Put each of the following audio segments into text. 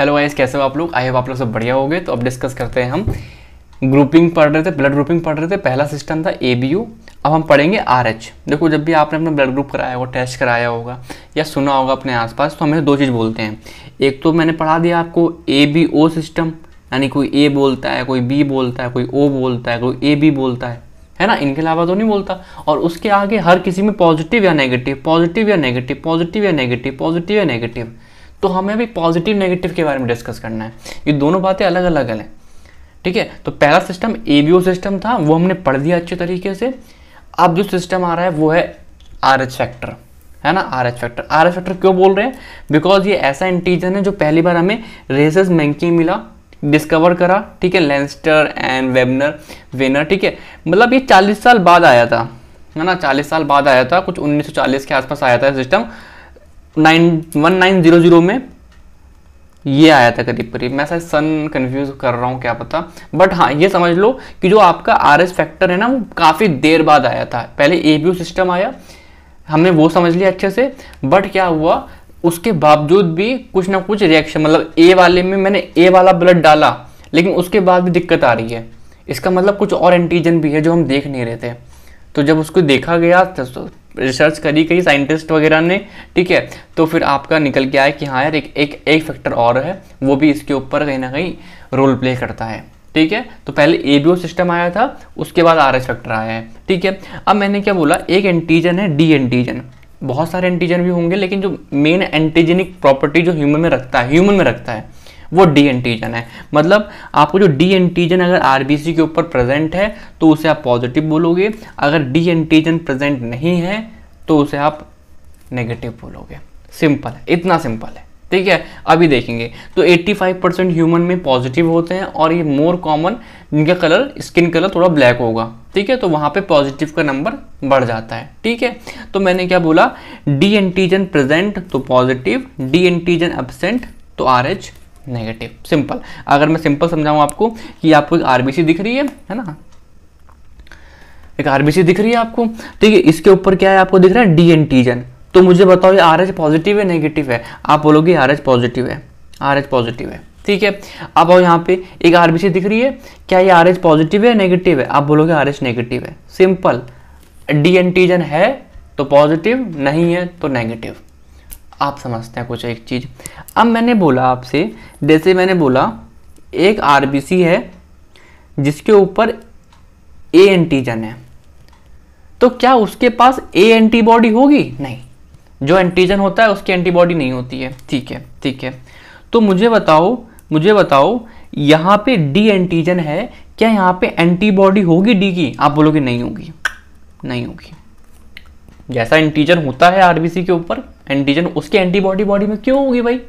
Hello guys कैसे हो आप लोग आई होप आप लोग सब बढ़िया हो गए तो अब डिस्कस करते हैं हम ग्रुपिंग पढ़ रहे थे ब्लड ग्रुपिंग पढ़ रहे थे पहला सिस्टम था ए अब हम पढ़ेंगे आर एच देखो जब भी आपने अपना ब्लड ग्रुप कराया होगा टेस्ट कराया होगा या सुना होगा अपने आसपास तो हमें दो चीज़ बोलते हैं एक तो मैंने पढ़ा दिया आपको ए बी ओ सिस्टम यानी कोई ए बोलता है कोई बी बोलता है कोई ओ बोलता है कोई ए बी बोलता है है ना इनके अलावा तो नहीं बोलता और उसके आगे हर किसी में पॉजिटिव या नेगेटिव पॉजिटिव या नेगेटिव पॉजिटिव या नेगेटिव पॉजिटिव या नेगेटिव तो हमें भी पॉजिटिव नेगेटिव के बारे में डिस्कस करना है ये दोनों बातें अलग अलग हैं ठीक है तो पहला सिस्टम ए सिस्टम था वो हमने पढ़ दिया अच्छे तरीके से अब जो सिस्टम आ रहा है वो है आर एच फैक्टर है ना R H factor R H factor क्यों बोल रहे हैं बिकॉज ये ऐसा इंटीजन है जो पहली बार हमें रेसेस मैंकी मिला डिस्कवर करा ठीक है लेंस्टर एंड वेबनर वेनर ठीक है मतलब ये 40 साल बाद आया था है ना 40 साल बाद आया था कुछ 1940 के आसपास आया था system nine one nine zero zero में ये आया था करीब करीब मैं ऐसा सन कंफ्यूज कर रहा हूँ क्या पता बट हाँ ये समझ लो कि जो आपका आर एस फैक्टर है ना वो काफ़ी देर बाद आया था पहले ए बी सिस्टम आया हमने वो समझ लिया अच्छे से बट क्या हुआ उसके बावजूद भी कुछ ना कुछ रिएक्शन मतलब ए वाले में मैंने ए वाला ब्लड डाला लेकिन उसके बाद भी दिक्कत आ रही है इसका मतलब कुछ और एंटीजन भी है जो हम देख नहीं रहे थे तो जब उसको देखा गया तो रिसर्च करी कई साइंटिस्ट वगैरह ने ठीक है तो फिर आपका निकल के आया कि हाँ यार एक एक एक फैक्टर और है वो भी इसके ऊपर कहीं ना कहीं रोल प्ले करता है ठीक है तो पहले ए बी ओ सिस्टम आया था उसके बाद आर एस फैक्टर आया है ठीक है अब मैंने क्या बोला एक एंटीजन है डी एंटीजन बहुत सारे एंटीजन भी होंगे लेकिन जो मेन एंटीजेनिक प्रॉपर्टी जो ह्यूमन में रखता है ह्यूमन में रखता है वो डी एंटीजन है मतलब आपको जो डी एंटीजन अगर आरबीसी के ऊपर प्रेजेंट है तो उसे आप पॉजिटिव बोलोगे अगर डी एंटीजन प्रेजेंट नहीं है तो उसे आप नेगेटिव बोलोगे सिंपल है इतना सिंपल है ठीक है अभी देखेंगे तो 85 परसेंट ह्यूमन में पॉजिटिव होते हैं और ये मोर कॉमन इनका कलर स्किन कलर थोड़ा ब्लैक होगा ठीक है तो वहाँ पे पॉजिटिव का नंबर बढ़ जाता है ठीक है तो मैंने क्या बोला डी एंटीजन प्रेजेंट तो पॉजिटिव डी एंटीजन एबसेंट तो आर एच नेगेटिव सिंपल अगर मैं सिंपल समझाऊं आपको कि आपको एक आरबीसी दिख रही है है ना एक आरबीसी दिख रही है आपको ठीक तो है इसके ऊपर क्या है आपको दिख रहा है डी एंटीजन तो मुझे बताओ ये आर पॉजिटिव है नेगेटिव है आप बोलोगे आर पॉजिटिव है आर पॉजिटिव है ठीक है अब आओ यहाँ पे एक आरबीसी दिख रही है क्या ये आर पॉजिटिव है नेगेटिव है आप बोलोगे आर नेगेटिव है सिंपल डी एंटीजन है तो पॉजिटिव नहीं है तो नेगेटिव आप समझते हैं कुछ एक चीज़ अब मैंने बोला आपसे जैसे मैंने बोला एक आर है जिसके ऊपर ए एंटीजन है तो क्या उसके पास ए एंटीबॉडी होगी नहीं जो एंटीजन होता है उसकी एंटीबॉडी नहीं होती है ठीक है ठीक है तो मुझे बताओ मुझे बताओ यहाँ पे डी एंटीजन है क्या यहाँ पे एंटीबॉडी होगी डी की आप बोलोगे नहीं होगी नहीं होगी जैसा एंटीजन होता है आरबीसी के ऊपर एंटीजन उसके एंटीबॉडी बॉडी में क्यों होगी भाई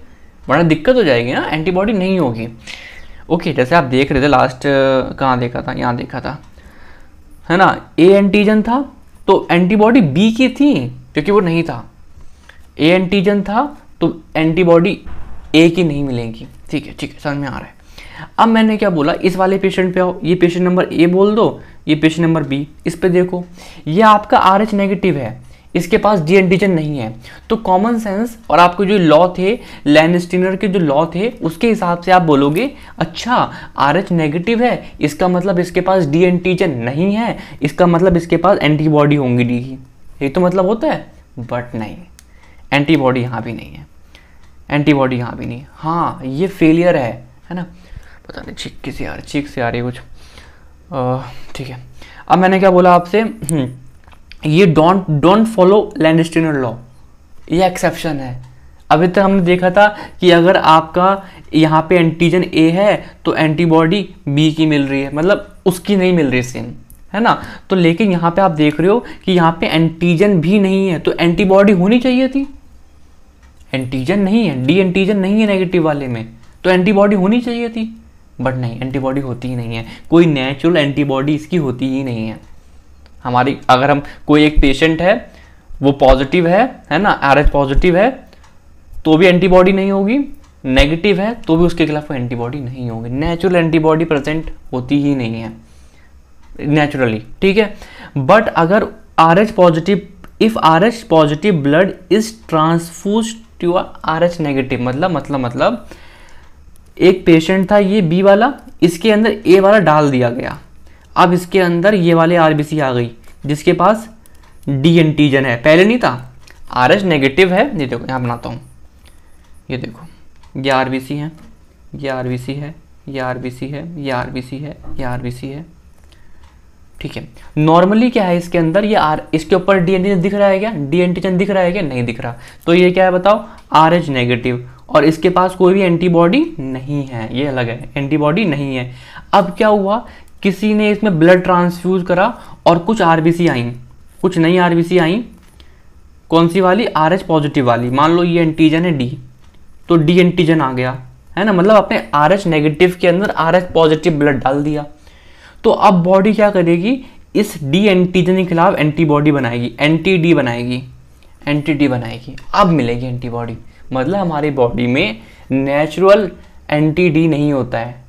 वरना दिक्कत हो जाएगी ना एंटीबॉडी नहीं होगी ओके जैसे आप देख रहे थे लास्ट कहाँ देखा था यहाँ देखा था है ना ए एंटीजन था तो एंटीबॉडी बी की थी क्योंकि वो नहीं था ए एंटीजन था तो एंटीबॉडी ए की नहीं मिलेगी ठीक है ठीक है समझ में आ रहा है अब मैंने क्या बोला इस वाले पेशेंट पे आओ ये पेशेंट नंबर ए बोल दो ये पेशेंट नंबर बी इस पे देखो ये आपका आर एच नेगेटिव है इसके पास डी एंटीजन नहीं है तो कॉमन सेंस और आपके जो लॉ थे लैनस्टिनर के जो लॉ थे उसके हिसाब से आप बोलोगे अच्छा आर एच नेगेटिव है इसका मतलब इसके पास डी एंटीजन नहीं है इसका मतलब इसके पास एंटीबॉडी होंगी डी की ये तो मतलब होता है बट नहीं एंटीबॉडी यहाँ भी नहीं है एंटीबॉडी यहाँ भी नहीं हाँ ये फेलियर है है ना पता नहीं चीख किसी आ रही चीख से आ रही कुछ ठीक है अब मैंने क्या बोला आपसे हम्म। ये don't don't follow land standard law ये एक्सेप्शन है अभी तक हमने देखा था कि अगर आपका यहाँ पे एंटीजन ए है तो एंटीबॉडी बी की मिल रही है मतलब उसकी नहीं मिल रही सेम है ना तो लेकिन यहाँ पे आप देख रहे हो कि यहाँ पे एंटीजन भी नहीं है तो एंटीबॉडी होनी चाहिए थी एंटीजन नहीं है डी एंटीजन नहीं है नेगेटिव वाले में तो एंटीबॉडी होनी चाहिए थी बट नहीं एंटीबॉडी होती ही नहीं है कोई नेचुरल एंटीबॉडी इसकी होती ही नहीं है हमारी अगर हम कोई एक पेशेंट है वो पॉजिटिव है है ना आर पॉजिटिव है तो भी एंटीबॉडी नहीं होगी नेगेटिव है तो भी उसके खिलाफ एंटीबॉडी नहीं होगी नेचुरल एंटीबॉडी प्रेजेंट होती ही नहीं है नेचुरली ठीक है बट अगर R H positive if R H positive blood is transfuse to R H negative मतलब मतलब मतलब एक पेशेंट था ये बी वाला इसके अंदर ए वाला डाल दिया गया अब इसके अंदर ये वाले आर आ गई जिसके पास डी एंटीजन है पहले नहीं था आर एच नेगेटिव है ये देखो यहाँ बनाता हूँ ये देखो ये आर है ये आर है ये आर है ये आर है ये आर है ठीक है नॉर्मली क्या है इसके अंदर ये आर इसके ऊपर डी एंटीजन दिख रहा है क्या डी एंटीजन दिख रहा है क्या नहीं दिख रहा तो ये क्या है बताओ आर एच नेगेटिव और इसके पास कोई भी एंटीबॉडी नहीं है ये अलग है एंटीबॉडी नहीं है अब क्या हुआ किसी ने इसमें ब्लड ट्रांसफ्यूज करा और कुछ आरबीसी आई कुछ नई आरबीसी आई कौन सी वाली आर एच पॉजिटिव वाली मान लो ये एंटीजन है डी तो डी एंटीजन आ गया है ना मतलब आपने आर एच नेगेटिव के अंदर आर एच पॉजिटिव ब्लड डाल दिया तो अब बॉडी क्या करेगी इस डी एंटीजन के खिलाफ एंटीबॉडी बनाएगी एंटी डी बनाएगी एंटी डी बनाएगी अब मिलेगी एंटीबॉडी मतलब हमारी बॉडी में नेचुरल एंटी डी नहीं होता है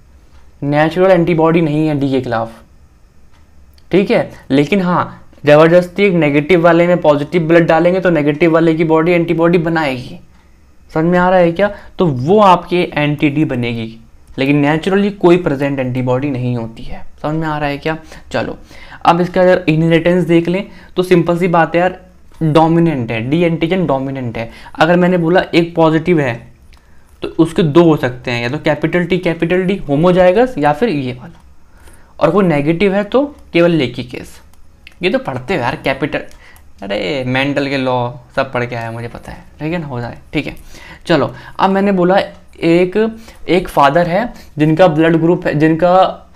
नेचुरल एंटीबॉडी नहीं है डी के खिलाफ ठीक है लेकिन हाँ ज़बरदस्ती एक नेगेटिव वाले में पॉजिटिव ब्लड डालेंगे तो नेगेटिव वाले की बॉडी एंटीबॉडी बनाएगी समझ में आ रहा है क्या तो वो आपके एंटीडी बनेगी लेकिन नेचुरली कोई प्रेजेंट एंटीबॉडी नहीं होती है समझ में आ रहा है क्या चलो अब इसका अगर इनहेरिटेंस देख लें तो सिंपल सी बात है यार डोमिनेंट है डी एंटीजन डोमिनेंट है अगर मैंने बोला एक पॉजिटिव है तो उसके दो हो सकते हैं या तो capital T capital D homozygous या फिर ये वाला और वो नेगेटिव है तो केवल लेकी केस ये तो पढ़ते हो यार कैपिटल अरे मेंटल के लॉ सब पढ़ के आया मुझे पता है है हो जाए ठीक है चलो अब मैंने बोला एक एक फादर है जिनका ब्लड ग्रुप है जिनका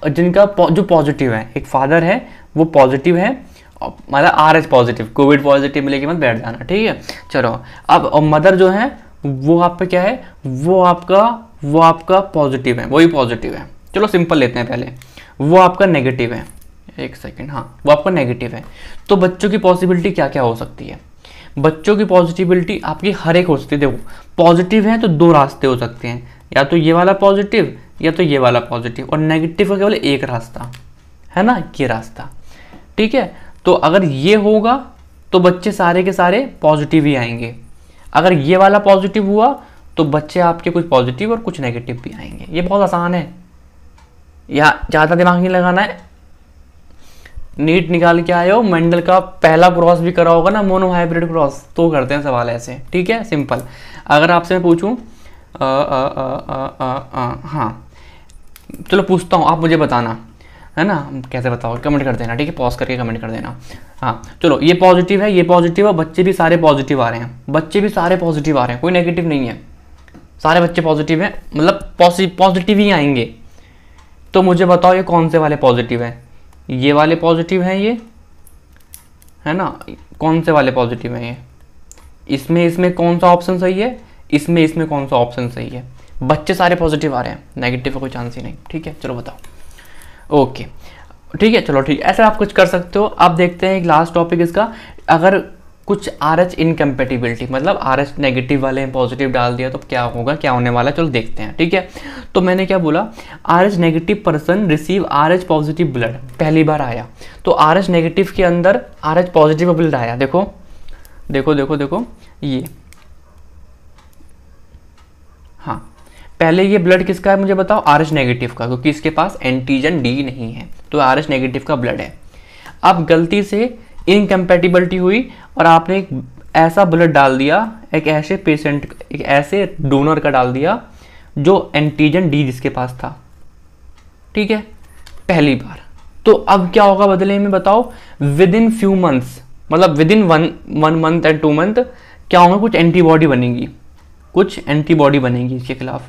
जिनका पौ, जो पॉजिटिव है एक फादर है वो पॉजिटिव है मतलब R H positive covid positive मिलेगी मत बैठ जाना ठीक है चलो अब और मदर जो है वो आपका क्या है वो आपका वो आपका पॉजिटिव है वही पॉजिटिव है चलो सिंपल लेते हैं पहले वो आपका नेगेटिव है एक सेकेंड हाँ वो आपका नेगेटिव है तो बच्चों की पॉसिबिलिटी क्या क्या हो सकती है बच्चों की पॉजिटिविटी आपकी हर एक हो सकती है देखो पॉजिटिव है तो दो रास्ते हो सकते हैं या तो ये वाला पॉजिटिव या तो ये वाला पॉजिटिव और नेगेटिव का केवल एक रास्ता है ना ये रास्ता ठीक है तो अगर ये होगा तो बच्चे सारे के सारे पॉजिटिव ही आएंगे अगर ये वाला पॉजिटिव हुआ तो बच्चे आपके कुछ पॉजिटिव और कुछ नेगेटिव भी आएंगे ये बहुत आसान है यहाँ ज़्यादा दिमाग नहीं लगाना है नीट निकाल के आए हो मेंडल का पहला क्रॉस भी करा होगा ना मोनो हाइब्रिड क्रॉस तो करते हैं सवाल ऐसे ठीक है सिंपल अगर आपसे मैं पूछूँ हाँ चलो पूछता हूँ आप मुझे बताना है ना कैसे बताओ कमेंट कर देना ठीक है पॉज करके कमेंट कर देना हाँ चलो ये पॉजिटिव है ये पॉजिटिव है बच्चे भी सारे पॉजिटिव आ रहे हैं बच्चे भी सारे पॉजिटिव आ रहे हैं कोई नेगेटिव नहीं है सारे बच्चे पॉजिटिव हैं मतलब पॉजिटिव ही आएंगे तो मुझे बताओ ये कौन से वाले पॉजिटिव हैं ये वाले पॉजिटिव हैं ये है ना कौन से वाले पॉजिटिव हैं ये इसमें इसमें कौन सा ऑप्शन सही है इसमें इसमें कौन सा ऑप्शन सही है बच्चे सारे पॉजिटिव आ रहे हैं नेगेटिव का कोई चांस ही नहीं ठीक है चलो बताओ ओके ठीक है चलो ठीक ऐसा आप कुछ कर सकते हो अब देखते हैं एक लास्ट टॉपिक इसका अगर कुछ आर एच इनकम्पेटिबिलिटी मतलब आर एच नेगेटिव वाले हैं पॉजिटिव डाल दिया तो क्या होगा क्या होने वाला है चलो देखते हैं ठीक है तो मैंने क्या बोला R H negative person receive R H positive blood पहली बार आया तो आर एच नेगेटिव के अंदर आर एच पॉजिटिव ब्लड आया देखो देखो देखो देखो ये हाँ पहले ये ब्लड किसका है मुझे बताओ आर एच नेगेटिव का क्योंकि इसके पास एंटीजन डी नहीं है तो आर एच नेगेटिव का ब्लड है अब गलती से इनकम्पेटिबिलिटी हुई और आपने एक ऐसा ब्लड डाल दिया एक ऐसे पेशेंट एक ऐसे डोनर का डाल दिया जो एंटीजन डी जिसके पास था ठीक है पहली बार तो अब क्या होगा बदले में बताओ विद इन फ्यू मंथ्स मतलब within one one month and two month क्या होगा कुछ एंटीबॉडी बनेगी कुछ एंटीबॉडी बनेगी इसके खिलाफ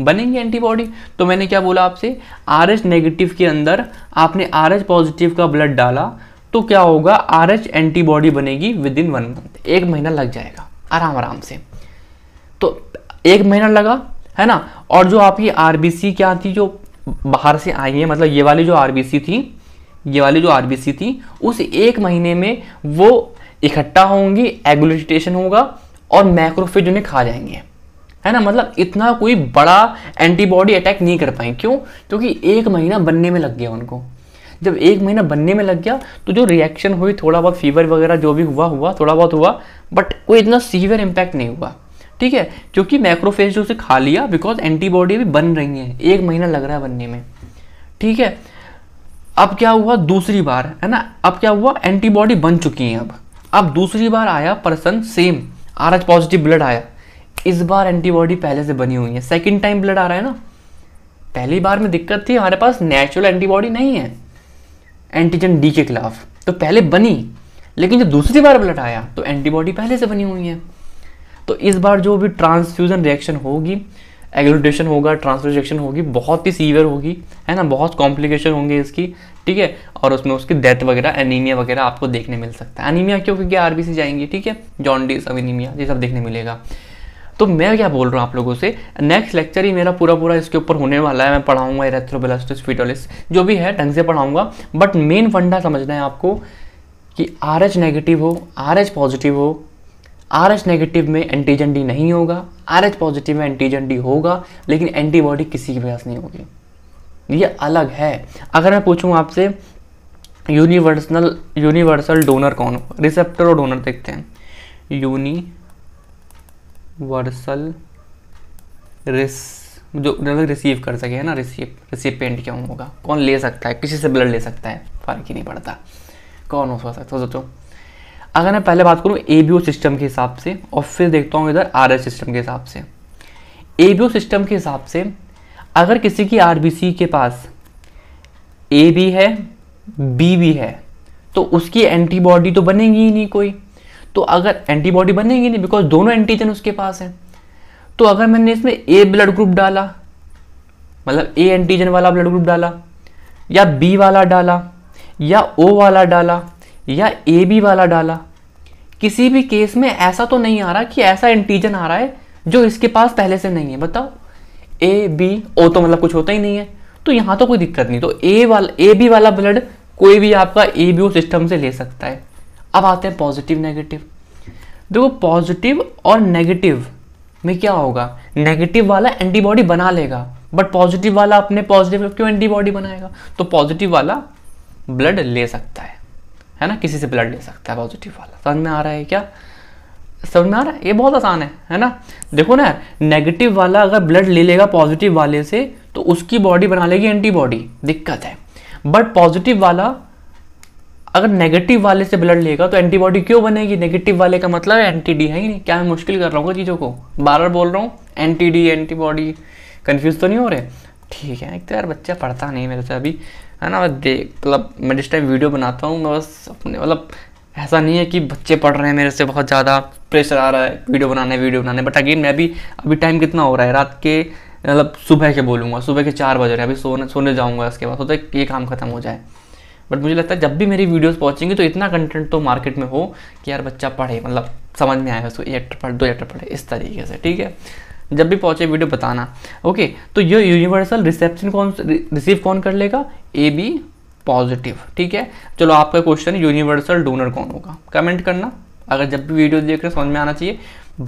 बनेंगे एंटीबॉडी तो मैंने क्या बोला आपसे आर एच नेगेटिव के अंदर आपने आर एच पॉजिटिव का ब्लड डाला तो क्या होगा आर एच एंटीबॉडी बनेगी विद इन वन मंथ एक महीना लग जाएगा आराम आराम से तो एक महीना लगा है ना और जो आपकी आर क्या थी जो बाहर से आई है मतलब ये वाली जो आर थी ये वाली जो आर थी उस एक महीने में वो इकट्ठा होंगी एगुलिटेशन होगा और मैक्रोफेज उन्हें खा जाएंगे है ना मतलब इतना कोई बड़ा एंटीबॉडी अटैक नहीं कर पाए क्यों क्योंकि एक महीना बनने में लग गया उनको जब एक महीना बनने में लग गया तो जो रिएक्शन हुई थोड़ा बहुत फीवर वगैरह जो भी हुआ हुआ थोड़ा बहुत हुआ बट कोई इतना सीवियर इम्पैक्ट नहीं हुआ ठीक है क्योंकि मैक्रोफेज जो उसे खा लिया बिकॉज एंटीबॉडी भी बन रही है एक महीना लग रहा है बनने में ठीक है अब क्या हुआ दूसरी बार है ना अब क्या हुआ एंटीबॉडी बन चुकी हैं अब अब दूसरी बार आया person same R positive blood आया इस बार एंटीबॉडी पहले से बनी हुई है सेकेंड टाइम ब्लड आ रहा है ना पहली बार में दिक्कत थी हमारे पास नेचुरल एंटीबॉडी नहीं है एंटीजन डी के खिलाफ तो पहले बनी लेकिन जब दूसरी बार ब्लड आया तो एंटीबॉडी पहले से बनी हुई है तो इस बार जो भी ट्रांसफ्यूजन रिएक्शन होगी एग्लोटेशन होगा ट्रांसफ्यूजन रिएक्शन होगी बहुत ही सीवियर होगी है ना बहुत कॉम्प्लिकेशन होंगे इसकी ठीक है और उसमें उसकी डेथ वगैरह एनीमिया वगैरह आपको देखने मिल सकता है एनीमिया क्यों क्योंकि आरबीसी जाएंगी ठीक है जॉन्डिस अब एनीमिया ये सब देखने मिलेगा तो मैं क्या बोल रहा हूँ आप लोगों से नेक्स्ट लेक्चर ही मेरा पूरा पूरा इसके ऊपर होने वाला है मैं पढ़ाऊंगा एरेथ्रोबेलास्टिस फिटोलिस जो भी है ढंग से पढ़ाऊंगा बट मेन फंडा समझना है आपको कि आर एच नेगेटिव हो आर एच पॉजिटिव हो आर एच नेगेटिव में एंटीजन डी नहीं होगा आर एच पॉजिटिव में एंटीजन डी होगा लेकिन एंटीबॉडी किसी के पास नहीं होगी ये अलग है अगर मैं पूछूँ आपसे यूनिवर्सल यूनिवर्सल डोनर कौन हो रिसेप्टर और डोनर देखते हैं यूनी यूनिवर्सल रिस जो रिसीव मतलब कर सके है ना रिसीव पेंट क्या होगा कौन ले सकता है किसी से ब्लड ले सकता है फ़र्क ही नहीं पड़ता कौन हो सकता है तो सोचो अगर मैं पहले बात करूँ ए बी ओ सिस्टम के हिसाब से और फिर देखता हूँ इधर आर एस सिस्टम के हिसाब से ए बी ओ सिस्टम के हिसाब से अगर किसी की आर बी सी के पास ए बी है बी भी है तो उसकी एंटीबॉडी तो बनेगी ही नहीं कोई तो अगर एंटीबॉडी बनेगी नहीं बिकॉज दोनों एंटीजन उसके पास है तो अगर मैंने इसमें ए ब्लड ग्रुप डाला मतलब ए एंटीजन वाला ब्लड ग्रुप डाला या बी वाला डाला या ओ वाला डाला या ए बी वाला डाला किसी भी केस में ऐसा तो नहीं आ रहा कि ऐसा एंटीजन आ रहा है जो इसके पास पहले से नहीं है बताओ ए बी ओ तो मतलब कुछ होता ही नहीं है तो यहां तो कोई दिक्कत नहीं तो ए वाला ए बी वाला ब्लड कोई भी आपका ए बी ओ सिस्टम से ले सकता है अब आते हैं पॉजिटिव नेगेटिव देखो पॉजिटिव और नेगेटिव में क्या होगा नेगेटिव वाला एंटीबॉडी बना लेगा बट पॉजिटिव वाला अपने पॉजिटिव क्यों एंटीबॉडी बनाएगा तो पॉजिटिव वाला ब्लड ले सकता है है ना किसी से ब्लड ले सकता है पॉजिटिव वाला समझ में आ रहा है क्या समझ में आ रहा है ये बहुत आसान है है ना देखो ना नेगेटिव वाला अगर ब्लड ले लेगा पॉजिटिव वाले से तो उसकी बॉडी बना लेगी एंटीबॉडी दिक्कत है बट पॉजिटिव वाला अगर नेगेटिव वाले से ब्लड लेगा तो एंटीबॉडी क्यों बनेगी नेगेटिव वाले का मतलब है एंटीडी है ही नहीं क्या मैं मुश्किल कर रहा हूँ चीज़ों को बार बार बोल रहा हूँ एंटीडी एंटीबॉडी कन्फ्यूज तो नहीं हो रहे ठीक है एक तो यार बच्चा पढ़ता नहीं मेरे से अभी है ना मैं देख मतलब मैं जिस टाइम वीडियो बनाता हूँ मैं बस अपने मतलब ऐसा नहीं है कि बच्चे पढ़ रहे हैं मेरे से बहुत ज़्यादा प्रेशर आ रहा है वीडियो बनाने वीडियो बनाने बट अगेन मैं अभी अभी टाइम कितना हो रहा है रात के मतलब सुबह के बोलूँगा सुबह के चार बज रहे हैं अभी सोने सोने जाऊँगा इसके बाद होता तो ये काम खत्म हो जाए बट मुझे लगता है जब भी मेरी वीडियोस पहुंचेंगी तो इतना कंटेंट तो मार्केट में हो कि यार बच्चा पढ़े मतलब समझ में आए उसको एक चैप्टर पढ़ दो चैप्टर पढ़े इस तरीके से ठीक है जब भी पहुंचे वीडियो बताना ओके तो ये यूनिवर्सल रिसेप्शन कौन रिसीव कौन कर लेगा ए बी पॉजिटिव ठीक है चलो आपका क्वेश्चन यूनिवर्सल डोनर कौन होगा कमेंट करना अगर जब भी वीडियो देख रहे समझ में आना चाहिए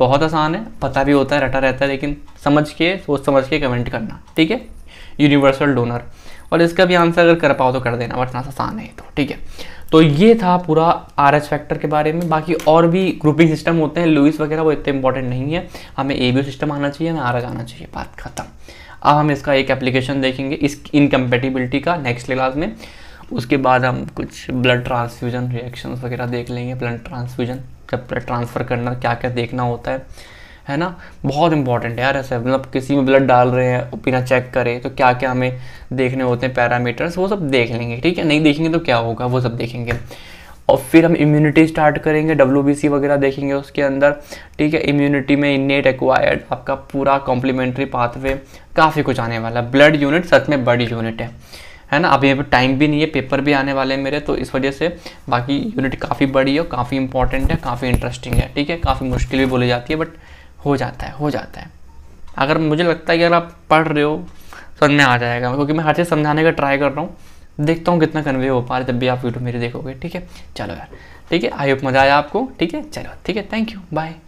बहुत आसान है पता भी होता है रटा रहता है लेकिन समझ के सोच समझ के कमेंट करना ठीक है यूनिवर्सल डोनर और इसका भी आंसर अगर कर पाओ तो कर देना वरना तो आसान है तो ठीक है तो ये था पूरा आर एच फैक्टर के बारे में बाकी और भी ग्रुपिंग सिस्टम होते हैं लुइस वगैरह वो इतने इंपॉर्टेंट नहीं है हमें ए बी सिस्टम आना चाहिए हमें आर एच आना चाहिए बात खत्म अब हम इसका एक एप्लीकेशन देखेंगे इस इनकम्पेटिबिलिटी का नेक्स्ट क्लास में उसके बाद हम कुछ ब्लड ट्रांसफ्यूजन रिएक्शंस वगैरह देख लेंगे ब्लड ट्रांसफ्यूजन जब ब्लड ट्रांसफ़र करना क्या क्या देखना होता है है ना बहुत इंपॉर्टेंट है यार ऐसे मतलब किसी में ब्लड डाल रहे हैं बिना चेक करें तो क्या क्या हमें देखने होते हैं पैरामीटर्स वो सब देख लेंगे ठीक है नहीं देखेंगे तो क्या होगा वो सब देखेंगे और फिर हम इम्यूनिटी स्टार्ट करेंगे डब्ल्यू वगैरह देखेंगे उसके अंदर ठीक है इम्यूनिटी में इन्नेट एक्वायर्ड आपका पूरा कॉम्प्लीमेंट्री पाथवे काफ़ी कुछ आने वाला है ब्लड यूनिट सच में बड़ी यूनिट है है ना अभी यहाँ पर टाइम भी नहीं है पेपर भी आने वाले हैं मेरे तो इस वजह से बाकी यूनिट काफ़ी बड़ी है काफ़ी इंपॉर्टेंट है काफ़ी इंटरेस्टिंग है ठीक है काफ़ी मुश्किल भी बोली जाती है बट हो जाता है हो जाता है अगर मुझे लगता है कि अगर आप पढ़ रहे हो समझ में आ जाएगा क्योंकि मैं हर चीज़ समझाने का ट्राई कर रहा हूँ देखता हूँ कितना कन्वे हो पा रहा है जब भी आप वीडियो मेरी देखोगे ठीक है चलो यार ठीक है आई होप मज़ा आया आपको ठीक है चलो ठीक है थैंक यू बाय